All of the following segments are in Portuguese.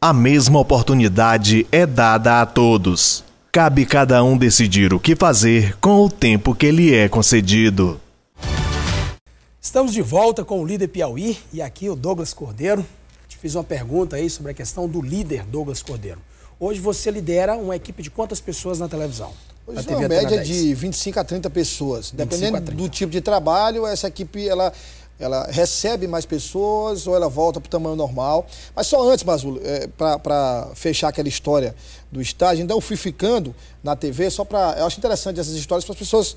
A mesma oportunidade é dada a todos. Cabe cada um decidir o que fazer com o tempo que lhe é concedido. Estamos de volta com o líder Piauí e aqui o Douglas Cordeiro. Te fiz uma pergunta aí sobre a questão do líder Douglas Cordeiro. Hoje você lidera uma equipe de quantas pessoas na televisão? Hoje é uma média de 25 a 30 pessoas. Dependendo 30. do tipo de trabalho, essa equipe ela ela recebe mais pessoas ou ela volta para o tamanho normal. Mas só antes, Mazulo, é, para fechar aquela história do estágio, então eu fui ficando na TV só para. Eu acho interessante essas histórias para as pessoas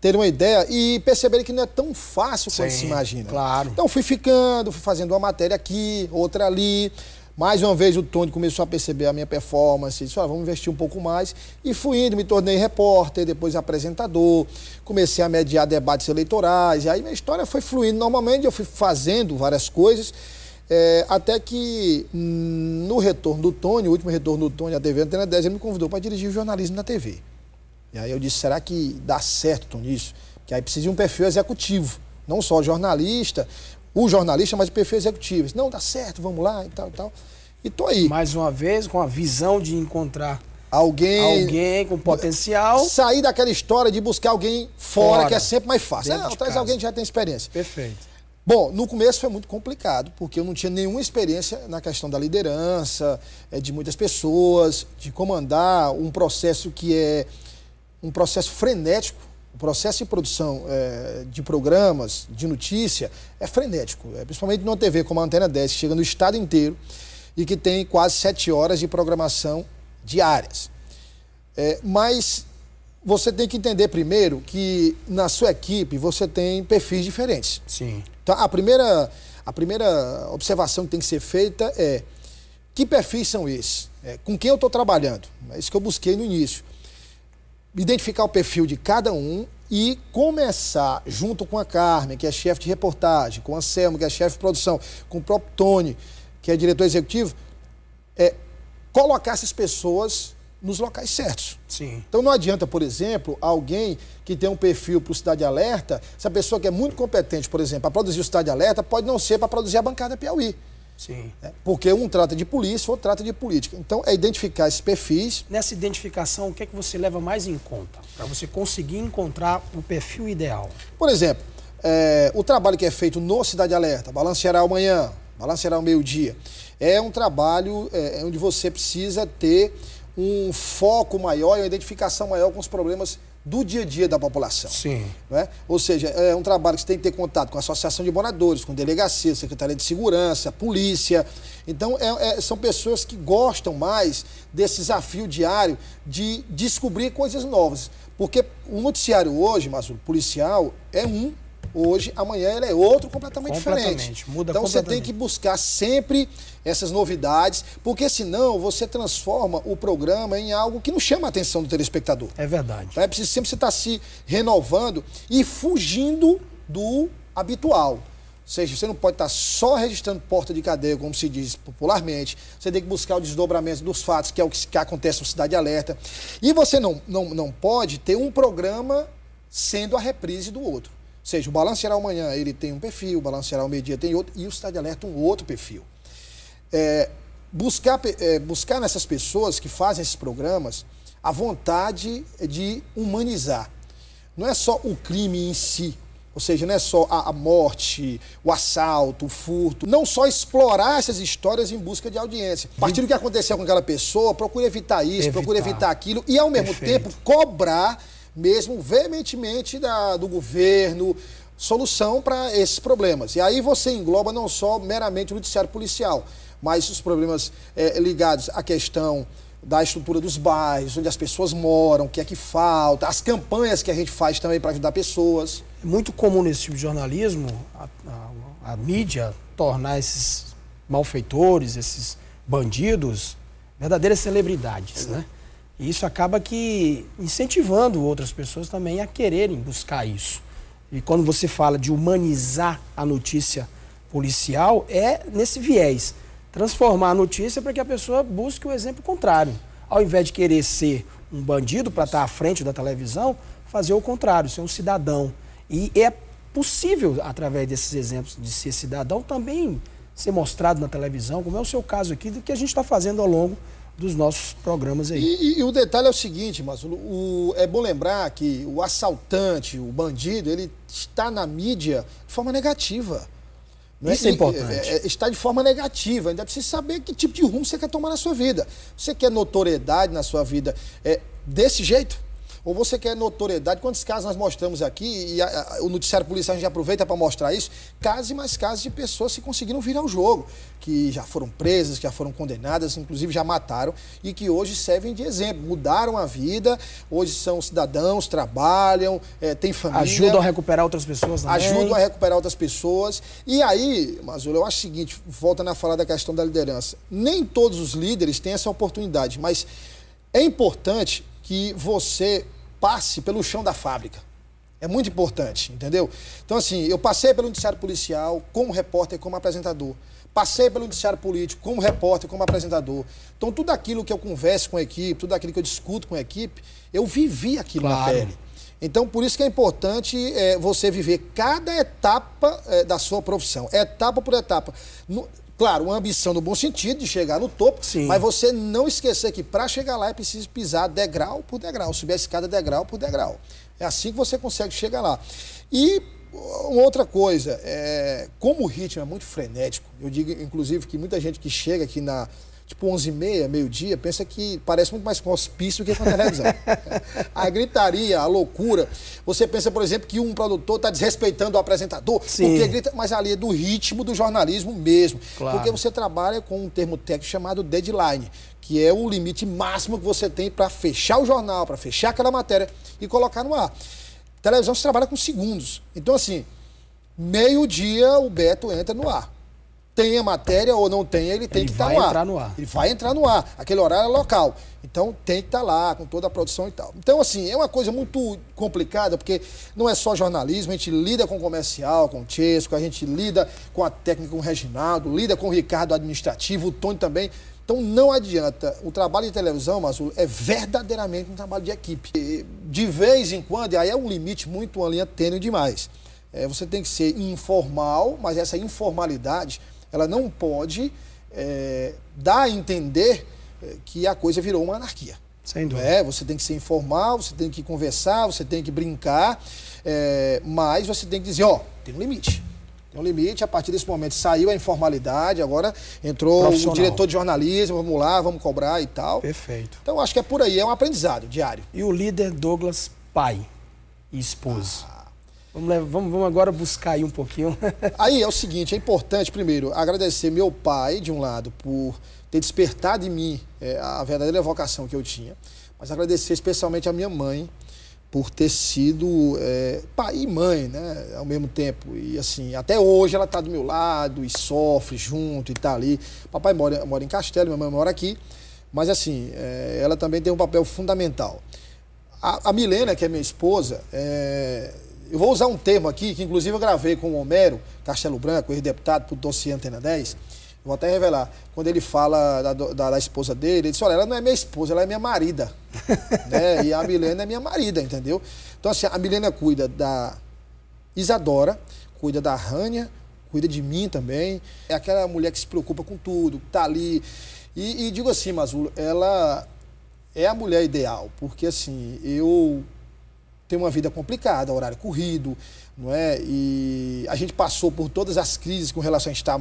terem uma ideia e perceberem que não é tão fácil quanto se imagina. Claro. Então fui ficando, fui fazendo uma matéria aqui, outra ali. Mais uma vez o Tony começou a perceber a minha performance, disse, ah, vamos investir um pouco mais. E fui indo, me tornei repórter, depois apresentador, comecei a mediar debates eleitorais, e aí minha história foi fluindo normalmente, eu fui fazendo várias coisas, é, até que hum, no retorno do Tony, o último retorno do Tony à TV Antena 10, ele me convidou para dirigir o jornalismo na TV. E aí eu disse, será que dá certo, Tony, isso? Que aí precisa de um perfil executivo não só jornalista, o jornalista, mas o perfil executivo. Disse, Não, dá tá certo, vamos lá e tal e tal. E tô aí. Mais uma vez, com a visão de encontrar alguém, alguém com potencial. Sair daquela história de buscar alguém fora, fora que é sempre mais fácil. Não, traz alguém que já tem experiência. Perfeito. Bom, no começo foi muito complicado, porque eu não tinha nenhuma experiência na questão da liderança, eh, de muitas pessoas, de comandar um processo que é um processo frenético o processo de produção é, de programas, de notícia, é frenético. É, principalmente numa TV como a Antena 10, que chega no estado inteiro e que tem quase sete horas de programação diárias. É, mas você tem que entender primeiro que na sua equipe você tem perfis diferentes. Sim. Então, a primeira, a primeira observação que tem que ser feita é que perfis são esses? É, com quem eu estou trabalhando? É isso que eu busquei no início identificar o perfil de cada um e começar, junto com a Carmen, que é chefe de reportagem, com o Anselmo, que é chefe de produção, com o próprio Tony, que é diretor executivo, é colocar essas pessoas nos locais certos. Sim. Então não adianta, por exemplo, alguém que tem um perfil para o Cidade Alerta, se a pessoa que é muito competente, por exemplo, para produzir o Cidade Alerta, pode não ser para produzir a bancada Piauí. Sim. Né? Porque um trata de polícia, outro trata de política. Então, é identificar esses perfis. Nessa identificação, o que é que você leva mais em conta para você conseguir encontrar o perfil ideal? Por exemplo, é, o trabalho que é feito no Cidade Alerta, balanceará amanhã, balanceará ao meio-dia, é um trabalho é, é onde você precisa ter um foco maior e uma identificação maior com os problemas do dia a dia da população. Sim. Né? Ou seja, é um trabalho que você tem que ter contato com a associação de moradores, com delegacia, secretaria de segurança, polícia. Então, é, é, são pessoas que gostam mais desse desafio diário de descobrir coisas novas. Porque o noticiário hoje, Mazur, policial, é um hoje, amanhã ele é outro completamente, completamente diferente. Muda então você tem que buscar sempre essas novidades, porque senão você transforma o programa em algo que não chama a atenção do telespectador. É verdade. Então é preciso sempre você estar tá se renovando e fugindo do habitual. Ou seja, você não pode estar tá só registrando porta de cadeia, como se diz popularmente. Você tem que buscar o desdobramento dos fatos, que é o que, que acontece no Cidade Alerta. E você não, não, não pode ter um programa sendo a reprise do outro. Ou seja, o balanço geral amanhã ele tem um perfil, o balanço geral meio-dia tem outro, e o estado de alerta um outro perfil. É, buscar, é, buscar nessas pessoas que fazem esses programas a vontade de humanizar. Não é só o crime em si, ou seja, não é só a, a morte, o assalto, o furto. Não só explorar essas histórias em busca de audiência. A partir do que aconteceu com aquela pessoa, procure evitar isso, evitar. procure evitar aquilo e, ao mesmo Perfeito. tempo, cobrar mesmo veementemente da, do governo, solução para esses problemas. E aí você engloba não só meramente o judiciário policial, mas os problemas é, ligados à questão da estrutura dos bairros, onde as pessoas moram, o que é que falta, as campanhas que a gente faz também para ajudar pessoas. É muito comum nesse tipo de jornalismo a, a, a mídia tornar esses malfeitores, esses bandidos, verdadeiras celebridades, né? E isso acaba que incentivando outras pessoas também a quererem buscar isso. E quando você fala de humanizar a notícia policial, é nesse viés. Transformar a notícia para que a pessoa busque o exemplo contrário. Ao invés de querer ser um bandido para estar à frente da televisão, fazer o contrário, ser um cidadão. E é possível, através desses exemplos de ser cidadão, também ser mostrado na televisão, como é o seu caso aqui, do que a gente está fazendo ao longo dos nossos programas aí. E, e, o detalhe é o seguinte, Marcelo, o, é bom lembrar que o assaltante, o bandido, ele está na mídia de forma negativa. É? Isso é importante. É, é, está de forma negativa. Ainda precisa saber que tipo de rumo você quer tomar na sua vida. Você quer notoriedade na sua vida é, desse jeito? Ou você quer notoriedade? Quantos casos nós mostramos aqui, e a, a, o noticiário policial a gente aproveita para mostrar isso, casos e mais casos de pessoas que conseguiram virar ao jogo, que já foram presas, que já foram condenadas, inclusive já mataram, e que hoje servem de exemplo, mudaram a vida, hoje são cidadãos, trabalham, é, têm família. Ajudam a recuperar outras pessoas também. Ajudam a recuperar outras pessoas. E aí, Mazula, eu acho o seguinte, volta na fala da questão da liderança. Nem todos os líderes têm essa oportunidade, mas é importante que você passe pelo chão da fábrica. É muito importante, entendeu? Então, assim, eu passei pelo noticiário policial como repórter, como apresentador. Passei pelo noticiário político como repórter, como apresentador. Então, tudo aquilo que eu converso com a equipe, tudo aquilo que eu discuto com a equipe, eu vivi aquilo claro. na pele. Então, por isso que é importante é, você viver cada etapa é, da sua profissão, etapa por etapa. No, claro, uma ambição no bom sentido de chegar no topo, Sim. mas você não esquecer que para chegar lá é preciso pisar degrau por degrau, subir a escada degrau por degrau. É assim que você consegue chegar lá. E uh, uma outra coisa, é, como o ritmo é muito frenético, eu digo inclusive que muita gente que chega aqui na, tipo 11 e meia, meio-dia, pensa que parece muito mais com hospício do que com a televisão. a gritaria, a loucura. Você pensa, por exemplo, que um produtor está desrespeitando o apresentador, Sim. porque grita, mas ali é do ritmo do jornalismo mesmo. Claro. Porque você trabalha com um termo técnico chamado deadline, que é o limite máximo que você tem para fechar o jornal, para fechar aquela matéria e colocar no ar. Televisão se trabalha com segundos. Então, assim, meio-dia o Beto entra no ar tenha matéria ou não tenha, ele tem ele que estar tá no ar. Ele vai entrar no ar. Ele vai entrar no ar. Aquele horário é local. Então tem que estar tá lá com toda a produção e tal. Então, assim, é uma coisa muito complicada, porque não é só jornalismo, a gente lida com o comercial, com o Chesco, a gente lida com a técnica, com o Reginaldo, lida com o Ricardo administrativo, o Tony também. Então não adianta. O trabalho de televisão, Mazulo, é verdadeiramente um trabalho de equipe. de vez em quando, e aí é um limite muito, uma linha tênue demais. É, você tem que ser informal, mas essa informalidade ela não pode é, dar a entender é, que a coisa virou uma anarquia. Sem dúvida. É, você tem que ser informal, você tem que conversar, você tem que brincar, é, mas você tem que dizer, ó, tem um limite. Tem um limite, a partir desse momento saiu a informalidade, agora entrou o diretor de jornalismo, vamos lá, vamos cobrar e tal. Perfeito. Então acho que é por aí, é um aprendizado diário. E o líder Douglas, pai e esposo? Ah Vamos, vamos, vamos agora buscar aí um pouquinho. aí é o seguinte, é importante, primeiro, agradecer meu pai, de um lado, por ter despertado em mim é, a verdadeira vocação que eu tinha, mas agradecer especialmente a minha mãe por ter sido é, pai e mãe, né, ao mesmo tempo. E assim, até hoje ela está do meu lado e sofre junto e está ali. Papai mora, mora em Castelo, minha mãe mora aqui, mas assim, é, ela também tem um papel fundamental. A, a Milena, que é minha esposa, é, eu vou usar um termo aqui, que inclusive eu gravei com o Homero Castelo Branco, ex-deputado por dossiê Antena 10, vou até revelar, quando ele fala da, da, da, esposa dele, ele diz, olha, ela não é minha esposa, ela é minha marida, né? e a Milena é minha marida, entendeu? Então, assim, a Milena cuida da Isadora, cuida da Rania, cuida de mim também, é aquela mulher que se preocupa com tudo, tá ali, e, e digo assim, Mazulo, ela é a mulher ideal, porque assim, eu tem uma vida complicada, horário corrido, não é? E a gente passou por todas as crises com relação a estar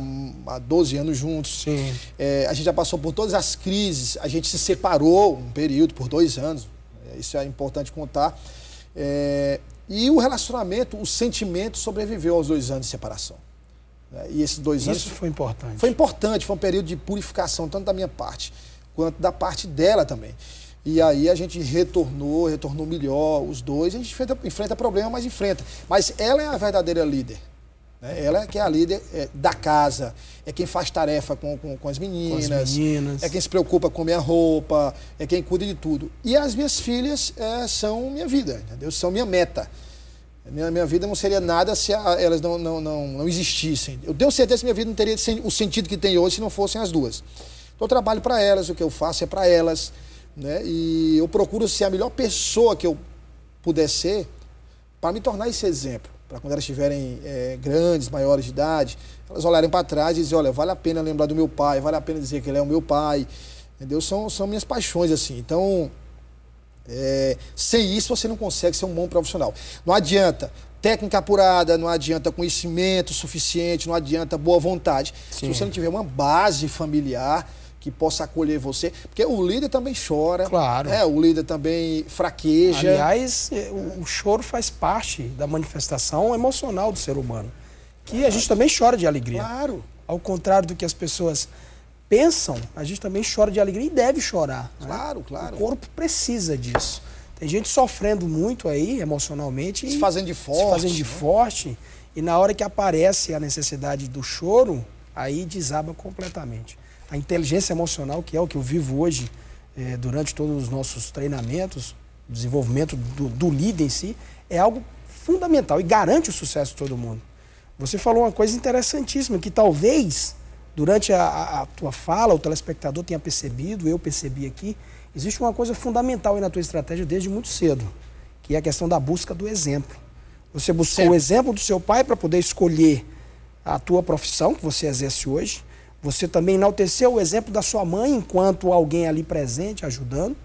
há 12 anos juntos. Sim. É, a gente já passou por todas as crises, a gente se separou um período, por dois anos. É, isso é importante contar. É, e o relacionamento, o sentimento sobreviveu aos dois anos de separação. Né? E esses dois Isso anos. Isso foi importante. Foi importante, foi um período de purificação, tanto da minha parte quanto da parte dela também. E aí a gente retornou, retornou melhor, os dois. A gente enfrenta, enfrenta problema, mas enfrenta. Mas ela é a verdadeira líder. Né? Ela é que é a líder é, da casa, é quem faz tarefa com, com, com, as meninas, com as meninas, é quem se preocupa com minha roupa, é quem cuida de tudo. E as minhas filhas é, são minha vida, entendeu? são minha meta. Minha, minha vida não seria nada se a, elas não, não, não, não existissem. Eu tenho certeza que minha vida não teria o sentido que tem hoje se não fossem as duas. Então, eu trabalho para elas, o que eu faço é para elas. Né? E eu procuro ser a melhor pessoa que eu puder ser para me tornar esse exemplo. Para quando elas estiverem é, grandes, maiores de idade, elas olharem para trás e dizer, olha, vale a pena lembrar do meu pai, vale a pena dizer que ele é o meu pai. Entendeu? São, são minhas paixões, assim. Então, é, sem isso você não consegue ser um bom profissional. Não adianta técnica apurada, não adianta conhecimento suficiente, não adianta boa vontade. Sim. Se você não tiver uma base familiar que possa acolher você, porque o líder também chora, claro. né? o líder também fraqueja. Aliás, é, o, choro faz parte da manifestação emocional do ser humano, que claro. a gente também chora de alegria. Claro. Ao contrário do que as pessoas pensam, a gente também chora de alegria e deve chorar. Né? Claro, né? claro. O corpo precisa disso. Tem gente sofrendo muito aí emocionalmente. Se fazendo de forte. Se fazendo de né? forte. E na hora que aparece a necessidade do choro, aí desaba completamente a inteligência emocional, que é o que eu vivo hoje é, durante todos os nossos treinamentos, desenvolvimento do, do líder em si, é algo fundamental e garante o sucesso de todo mundo. Você falou uma coisa interessantíssima, que talvez durante a, a, tua fala, o telespectador tenha percebido, eu percebi aqui, existe uma coisa fundamental aí na tua estratégia desde muito cedo, que é a questão da busca do exemplo. Você buscou o exemplo do seu pai para poder escolher a tua profissão que você exerce hoje, você também enalteceu o exemplo da sua mãe enquanto alguém ali presente, ajudando.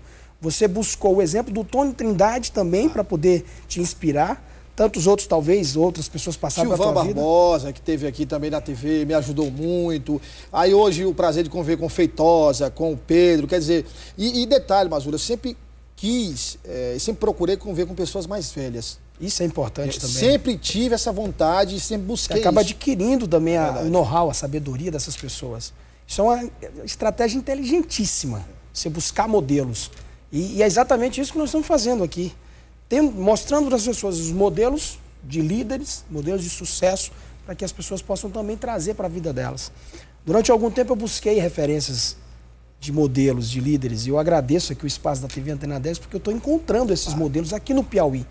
Você buscou o exemplo do Tony Trindade também para poder te inspirar. Tantos outros, talvez, outras pessoas passaram Silvan pela tua Barbosa, vida. que teve aqui também na TV, me ajudou muito. Aí hoje o prazer de conviver com Feitosa, com o Pedro, quer dizer... E, e detalhe, Mazura, eu sempre quis, é, sempre procurei conviver com pessoas mais velhas. Isso é importante eu é, também. Sempre tive essa vontade, sempre busquei. Você acaba isso. adquirindo também a, o know-how, a sabedoria dessas pessoas. Isso é uma estratégia inteligentíssima. Você buscar modelos. E, e é exatamente isso que nós estamos fazendo aqui. Tem, mostrando para as pessoas os modelos de líderes, modelos de sucesso, para que as pessoas possam também trazer para a vida delas. Durante algum tempo eu busquei referências de modelos, de líderes, e eu agradeço aqui o espaço da TV Antena 10, porque eu estou encontrando esses ah. modelos aqui no Piauí.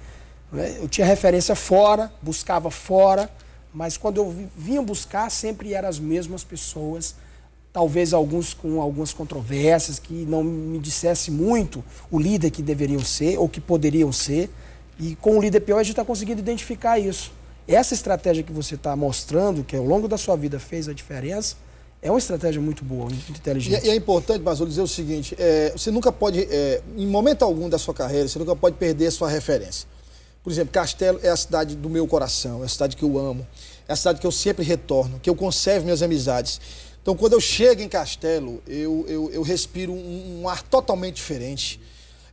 Né? Eu tinha referência fora, buscava fora, mas quando eu vinha buscar, sempre eram as mesmas pessoas, talvez alguns com algumas controvérsias, que não me dissesse muito o líder que deveriam ser ou que poderiam ser. E com o líder pior, a gente está conseguindo identificar isso. Essa estratégia que você está mostrando, que ao longo da sua vida fez a diferença, é uma estratégia muito boa, muito inteligente. E, é, é importante, Basolo, dizer o seguinte: é, você nunca pode, é, em momento algum da sua carreira, você nunca pode perder a sua referência. Por exemplo, Castelo é a cidade do meu coração, é a cidade que eu amo, é a cidade que eu sempre retorno, que eu conservo minhas amizades. Então, quando eu chego em Castelo, eu, eu, eu respiro um, um ar totalmente diferente.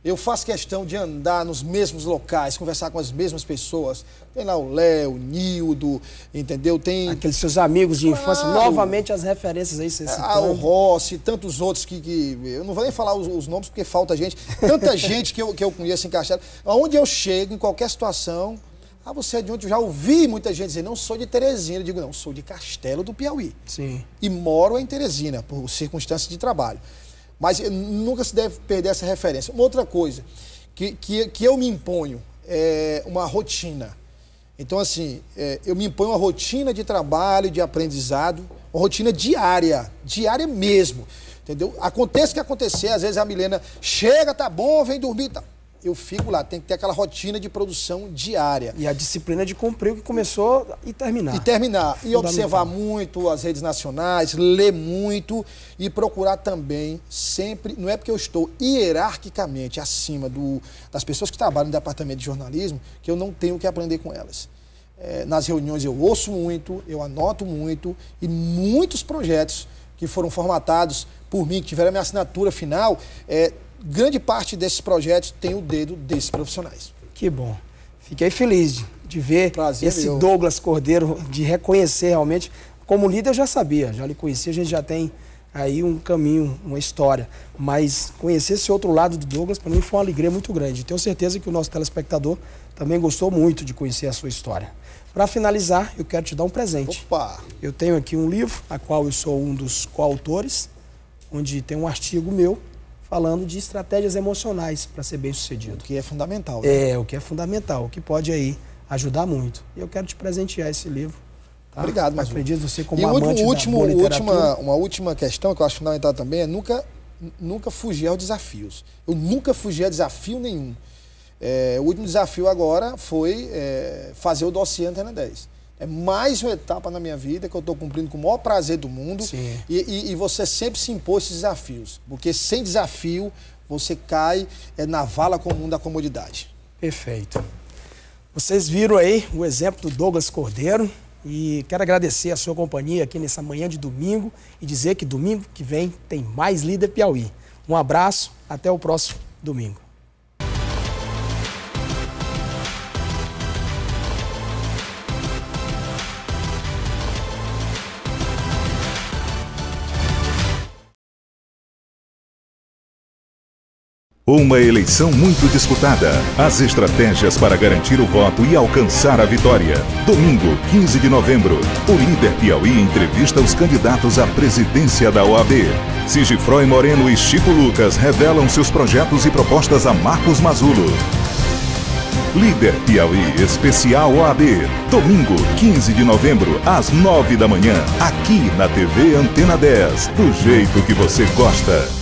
Eu faço questão de andar nos mesmos locais, conversar com as mesmas pessoas. Tem lá o Léo, o Nildo, entendeu? Tem. Aqueles seus amigos de infância, novamente as referências aí, vocês é, ah, citando. Ah, o Rossi, tantos outros que, que. Eu não vou nem falar os, os nomes porque falta gente. Tanta gente que eu, que eu conheço encaixada. Onde eu chego, em qualquer situação. Ah, você é de onde? Eu já ouvi muita gente dizer, não sou de Teresina. Eu digo, não, sou de Castelo do Piauí. Sim. E moro em Teresina, por circunstâncias de trabalho. Mas nunca se deve perder essa referência. Uma outra coisa que, que, que eu me imponho é uma rotina. Então, assim, é, eu me imponho uma rotina de trabalho, de aprendizado, uma rotina diária, diária mesmo. Entendeu? Aconteça o que acontecer, às vezes a Milena chega, tá bom, vem dormir. Tá eu fico lá. Tem que ter aquela rotina de produção diária. E a disciplina de cumprir o que começou e terminar. E terminar. E observar muito as redes nacionais, ler muito e procurar também sempre. Não é porque eu estou hierarquicamente acima do, das pessoas que trabalham no departamento de jornalismo que eu não tenho o que aprender com elas. É, nas reuniões eu ouço muito, eu anoto muito e muitos projetos que foram formatados por mim, que tiveram a minha assinatura final, é, grande parte desses projetos tem o dedo desses profissionais. Que bom. Fiquei feliz de, de ver Prazer, esse meu. Douglas Cordeiro, de reconhecer realmente. Como líder eu já sabia, já lhe conheci, a gente já tem aí um caminho, uma história. Mas conhecer esse outro lado do Douglas, para mim, foi uma alegria muito grande. Tenho certeza que o nosso telespectador também gostou muito de conhecer a sua história. Para finalizar, eu quero te dar um presente. Opa! Eu tenho aqui um livro, a qual eu sou um dos coautores, onde tem um artigo meu falando de estratégias emocionais para ser bem sucedido. O que é fundamental. Né? É, o que é fundamental, o que pode aí ajudar muito. E eu quero te presentear esse livro. Tá? Obrigado, mas Acredito você como e amante último, da boa última, Uma última questão que eu acho fundamental também é nunca, nunca fugir aos desafios. Eu nunca fugi a desafio nenhum. É, o último desafio agora foi é, fazer o dossiê Antena 10. É mais uma etapa na minha vida que eu estou cumprindo com o maior prazer do mundo. Sim. E, e, e você sempre se impôs esses desafios. Porque sem desafio, você cai é, na vala comum da comodidade. Perfeito. Vocês viram aí o exemplo do Douglas Cordeiro. E quero agradecer a sua companhia aqui nessa manhã de domingo e dizer que domingo que vem tem mais Líder Piauí. Um abraço, até o próximo domingo. Uma eleição muito disputada. As estratégias para garantir o voto e alcançar a vitória. Domingo, 15 de novembro, o líder Piauí entrevista os candidatos à presidência da OAB. Sigifroi Moreno e Chico Lucas revelam seus projetos e propostas a Marcos Mazulo. Líder Piauí Especial OAB. Domingo, 15 de novembro, às 9 da manhã, aqui na TV Antena 10, do jeito que você gosta.